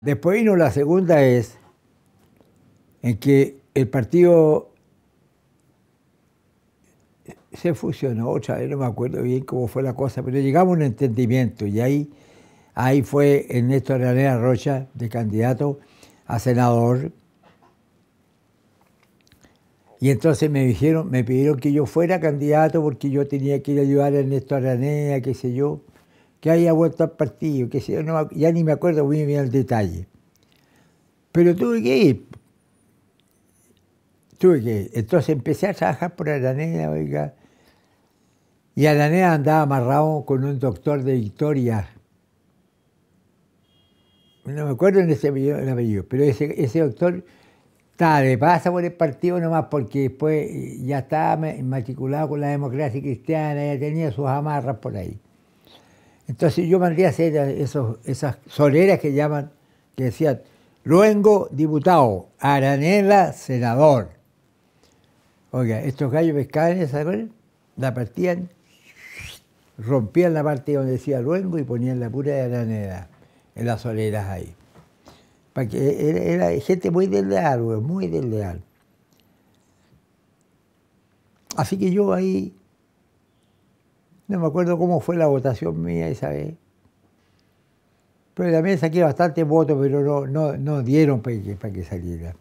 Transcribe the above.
Después vino la segunda es en que el partido se fusionó otra vez, no me acuerdo bien cómo fue la cosa, pero llegamos a un entendimiento y ahí, ahí fue Ernesto Aranea Rocha de candidato a senador. Y entonces me dijeron, me pidieron que yo fuera candidato porque yo tenía que ir a ayudar a Ernesto Aranea, qué sé yo que haya vuelto al partido, que sea, no, ya ni me acuerdo muy bien el detalle. Pero tuve que ir. Tuve que ir. Entonces empecé a trabajar por Araneda, oiga. Y Araneda andaba amarrado con un doctor de Victoria. No me acuerdo en ese el apellido, pero ese, doctor estaba pasa por el partido nomás porque después ya estaba matriculado con la democracia cristiana, ya tenía sus amarras por ahí. Entonces yo mandé a hacer esas soleras que llaman, que decían, Luengo, diputado, Aranela, senador. Oiga, estos gallos pescaban esa la partían, rompían la parte donde decía Luengo y ponían la pura de Aranela en las soleras ahí. Porque era, e-, era gente muy desleal, muy desleal. Así que yo ahí no me acuerdo cómo fue la votación mía esa vez. Pero también saqué bastantes votos, pero no, no, no dieron para que saliera.